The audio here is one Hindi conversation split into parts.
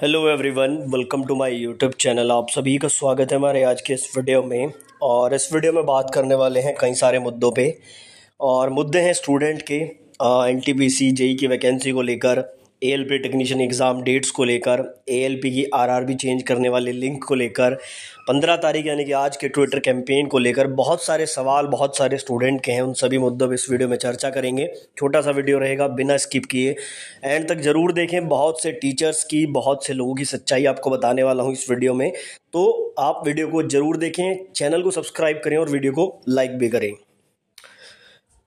hello everyone welcome to my YouTube channel आप सभी का स्वागत है हमारे आज के इस वीडियो में और इस वीडियो में बात करने वाले हैं कई सारे मुद्दों पे और मुद्दे हैं स्टूडेंट के N T P C JE की वैकेंसी को लेकर A L P technician exam dates को लेकर ए एल पी की आर आर बी चेंज करने वाले लिंक को लेकर पंद्रह तारीख यानी कि आज के ट्विटर कैंपेन को लेकर बहुत सारे सवाल बहुत सारे स्टूडेंट के हैं उन सभी मुद्दों पर इस वीडियो में चर्चा करेंगे छोटा सा वीडियो रहेगा बिना स्किप किए एंड तक ज़रूर देखें बहुत से टीचर्स की बहुत से लोगों की सच्चाई आपको बताने वाला हूँ इस वीडियो में तो आप वीडियो को ज़रूर देखें चैनल को सब्सक्राइब करें और वीडियो को लाइक भी करें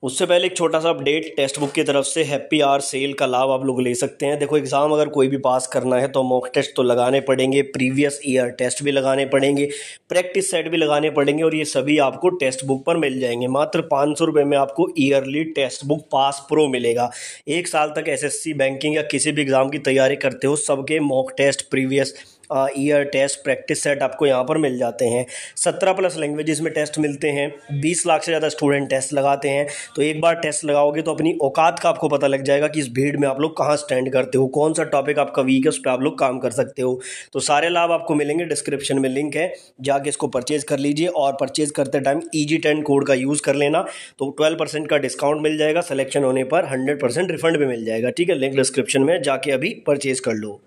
उससे पहले एक छोटा सा अपडेट टेस्ट बुक की तरफ से हैप्पी आर सेल का लाभ आप लोग ले सकते हैं देखो एग्ज़ाम अगर कोई भी पास करना है तो मॉक टेस्ट तो लगाने पड़ेंगे प्रीवियस ईयर टेस्ट भी लगाने पड़ेंगे प्रैक्टिस सेट भी लगाने पड़ेंगे और ये सभी आपको टेस्ट बुक पर मिल जाएंगे मात्र पाँच सौ रुपये में आपको yearly Testbook Pass Pro मिलेगा एक साल तक एस बैंकिंग या किसी भी एग्ज़ाम की तैयारी करते हो सबके mock test previous year test practice set आपको यहाँ पर मिल जाते हैं सत्रह प्लस लैंग्वेजेस में टेस्ट मिलते हैं बीस लाख से ज़्यादा स्टूडेंट टेस्ट लगाते हैं तो एक बार टेस्ट लगाओगे तो अपनी औकात का आपको पता लग जाएगा कि इस भीड़ में आप लोग कहाँ स्टैंड करते हो कौन सा टॉपिक आपका वीक है उस पर आप लोग काम कर सकते हो तो सारे लाभ आपको मिलेंगे डिस्क्रिप्शन में लिंक है जाके इसको परचेज कर लीजिए और परचेज करते time E G ten code का यूज़ कर लेना तो ट्वेल्व परसेंट का डिस्काउंट मिल जाएगा सिलेक्शन होने पर हंड्रेड परसेंट रिफंड भी मिल जाएगा ठीक है लिंक डिस्क्रिप्शन में जाके अभी परचेज कर लो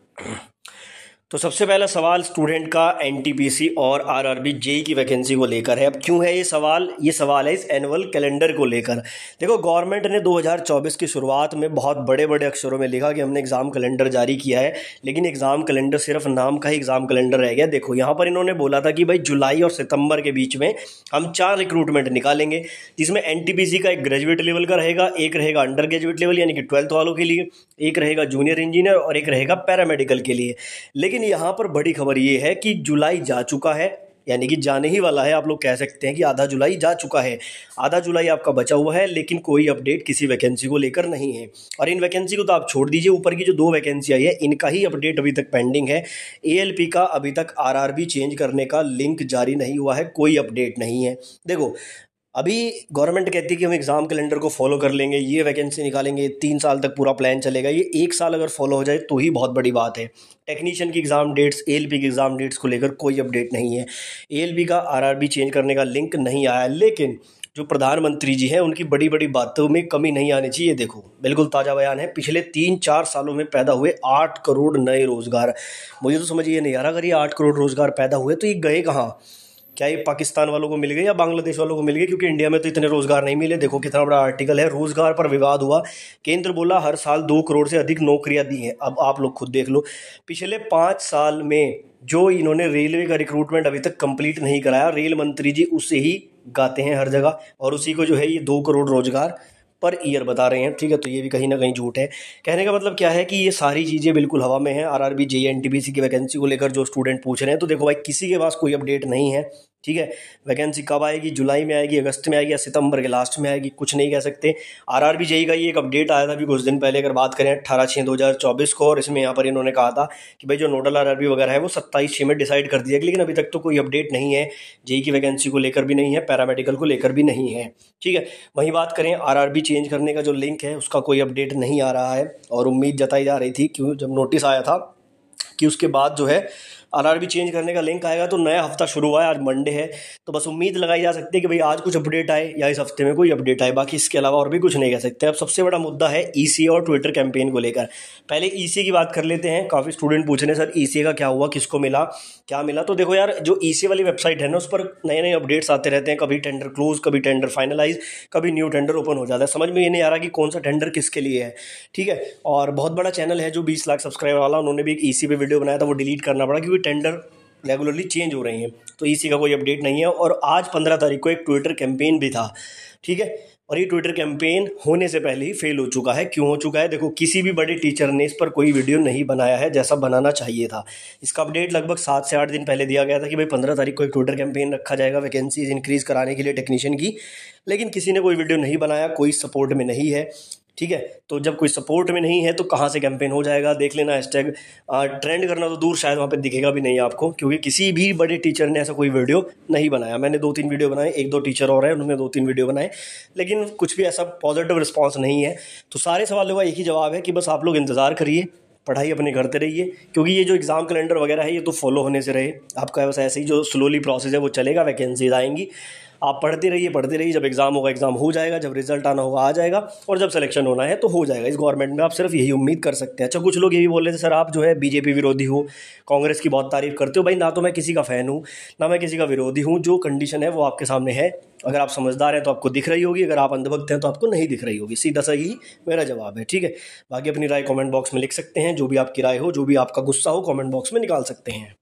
तो सबसे पहला सवाल स्टूडेंट का एनटीपीसी और आरआरबी जेई e की वैकेंसी को लेकर है अब क्यों है ये सवाल ये सवाल है इस एनुअल कैलेंडर को लेकर देखो गवर्नमेंट ने 2024 की शुरुआत में बहुत बड़े बड़े अक्षरों में लिखा कि हमने एग्ज़ाम कैलेंडर जारी किया है लेकिन एग्ज़ाम कैलेंडर सिर्फ नाम का ही एग्ज़ाम कैलेंडर रह गया देखो यहाँ पर इन्होंने बोला था कि भाई जुलाई और सितंबर के बीच में हम चार रिक्रूटमेंट निकालेंगे जिसमें एन का एक ग्रेजुएट लेवल का रहेगा एक रहेगा अंडर ग्रेजुएट लेवल यानी कि ट्वेल्थ वालों के लिए एक रहेगा जूनियर इंजीनियर और एक रहेगा पैरामेडिकल के लिए लेकिन लेकिन यहाँ पर बड़ी खबर ये है कि जुलाई जा चुका है यानी कि जाने ही वाला है आप लोग कह सकते हैं कि आधा जुलाई जा चुका है आधा जुलाई आपका बचा हुआ है लेकिन कोई अपडेट किसी वैकेंसी को लेकर नहीं है और इन वैकेंसी को तो आप छोड़ दीजिए ऊपर की जो दो वैकेंसी आई है इनका ही अपडेट अभी तक पेंडिंग है ए का अभी तक आर चेंज करने का लिंक जारी नहीं हुआ है कोई अपडेट नहीं है देखो अभी गवर्नमेंट कहती है कि हम एग्ज़ाम कैलेंडर को फॉलो कर लेंगे ये वैकेंसी निकालेंगे तीन साल तक पूरा प्लान चलेगा ये एक साल अगर फॉलो हो जाए तो ही बहुत बड़ी बात है टेक्नीशियन की एग्ज़ाम डेट्स ए की एग्ज़ाम डेट्स को लेकर कोई अपडेट नहीं है ए का आर चेंज करने का लिंक नहीं आया लेकिन जो प्रधानमंत्री जी हैं उनकी बड़ी बड़ी बातों में कमी नहीं आनी चाहिए देखो बिल्कुल ताज़ा बयान है पिछले तीन चार सालों में पैदा हुए आठ करोड़ नए रोज़गार मुझे तो समझ ये नहीं आ रहा अगर ये आठ करोड़ रोज़गार पैदा हुए तो ये गए कहाँ क्या ये पाकिस्तान वालों को मिल गए या बांग्लादेश वालों को मिल गए क्योंकि इंडिया में तो इतने रोजगार नहीं मिले देखो कितना बड़ा आर्टिकल है रोजगार पर विवाद हुआ केंद्र बोला हर साल दो करोड़ से अधिक नौकरियां दी हैं अब आप लोग खुद देख लो पिछले पाँच साल में जो इन्होंने रेलवे का रिक्रूटमेंट अभी तक कंप्लीट नहीं कराया रेल मंत्री जी उसे ही गाते हैं हर जगह और उसी को जो है ये दो करोड़ रोजगार पर ईयर बता रहे हैं ठीक है तो ये भी कहीं ना कहीं झूठ है कहने का मतलब क्या है कि ये सारी चीज़ें बिल्कुल हवा में है R R B J N T B C की वैकेंसी को लेकर जो स्टूडेंट पूछ रहे हैं तो देखो भाई किसी के पास कोई अपडेट नहीं है ठीक है वैकेंसी कब आएगी जुलाई में आएगी अगस्त में आएगी या सितंबर के लास्ट में आएगी कुछ नहीं कह सकते आर आर बी का ये एक अपडेट आया था अभी कुछ दिन पहले अगर बात करें अट्ठारह छः दो हज़ार चौबीस को और इसमें यहाँ पर इन्होंने कहा था कि भाई जो नोडल आर आर बी वगैरह है वो सत्ताईस छः में डिसाइड कर दिया लेकिन अभी तक तो कोई अपडेट नहीं है जेई की वैकेंसी को लेकर भी नहीं है पैरामेडिकल को लेकर भी नहीं है ठीक है वहीं बात करें आर आर बी चेंज करने का जो लिंक है उसका कोई अपडेट नहीं आ रहा है और उम्मीद जताई जा रही थी क्यों जब नोटिस आया था कि उसके बाद जो है आरआरबी चेंज करने का लिंक आएगा तो नया हफ्ता शुरू हुआ है आज मंडे है तो बस उम्मीद लगाई जा सकती है कि भाई आज कुछ अपडेट आए या इस हफ्ते में कोई अपडेट आए बाकी इसके अलावा और भी कुछ नहीं कह सकते अब सबसे बड़ा मुद्दा है ई e और ट्विटर कैंपेन को लेकर पहले ई e की बात कर लेते हैं काफ़ी स्टूडेंट पूछ रहे हैं सर ई e का क्या हुआ किसको मिला क्या मिला तो देखो यार जो ई वाली वेबसाइट है ना उस पर नए नए अपडेट्स आते रहते हैं कभी टेंडर क्लोज कभी टेंडर फाइनलाइज कभी न्यू टेंडर ओपन हो जाता है समझ में ये नहीं आ रहा कि कौन सा टेंडर किसके लिए है ठीक है और बहुत बड़ा चैनल है जो बीस लाख सब्सक्राइबर वाला उन्होंने भी एक ई पे वीडियो बनाया था वो डिलीट करना पड़ा क्योंकि टेंडर रेगुलरली चेंज हो रही हैं तो इसी का कोई अपडेट नहीं है और आज पंद्रह तारीख को एक ट्विटर कैंपेन भी था ठीक है और ये ट्विटर कैंपेन होने से पहले ही फेल हो चुका है क्यों हो चुका है देखो किसी भी बड़े टीचर ने इस पर कोई वीडियो नहीं बनाया है जैसा बनाना चाहिए था इसका अपडेट लगभग सात से आठ दिन पहले दिया गया था कि भाई पंद्रह तारीख को एक ट्विटर कैंपेन रखा जाएगा वैकेंसीज इंक्रीज़ कराने के लिए टेक्नीशियन की लेकिन किसी ने कोई वीडियो नहीं बनाया कोई सपोर्ट में नहीं है ठीक है तो जब कोई सपोर्ट में नहीं है तो कहाँ से कैंपेन हो जाएगा देख लेना हैशटैग ट्रेंड करना तो दूर शायद वहाँ पे दिखेगा भी नहीं आपको क्योंकि किसी भी बड़े टीचर ने ऐसा कोई वीडियो नहीं बनाया मैंने दो तीन वीडियो बनाए एक दो टीचर और हैं उन्होंने दो तीन वीडियो बनाए लेकिन कुछ भी ऐसा पॉजिटिव रिस्पॉन्स नहीं है तो सारे सवालों का एक ही जवाब है कि बस आप लोग इंतज़ार करिए पढ़ाई अपने करते रहिए क्योंकि ये जो एग्ज़ाम कैलेंडर वगैरह है ये तो फॉलो होने से रहे आपका बस ऐसे ही जो स्लोली प्रोसेस है वो चलेगा वैकेंसीज आएंगी आप पढ़ते रहिए पढ़ते रहिए जब एग्ज़ाम होगा एग्ज़ाम हो जाएगा जब रिजल्ट आना होगा आ जाएगा और जब सिलेक्शन होना है तो हो जाएगा इस गवर्नमेंट में आप सिर्फ यही उम्मीद कर सकते हैं अच्छा कुछ लोग ये भी बोल रहे थे सर आप जो है बीजेपी विरोधी हो कांग्रेस की बहुत तारीफ करते हो भाई ना तो मैं किसी का फ़ैन हूँ ना मैं किसी का विरोधी हूँ जो कंडीशन है वो आपके सामने है अगर आप समझदार हैं तो आपको दिख रही होगी अगर आप अंधभक्त हैं तो आपको नहीं दिख रही होगी सीधा सा ही मेरा जवाब है ठीक है बाकी अपनी राय कमेंट बॉक्स में लिख सकते हैं जो भी आपकी राय हो जो भी आपका गुस्सा हो कमेंट बॉक्स में निकाल सकते हैं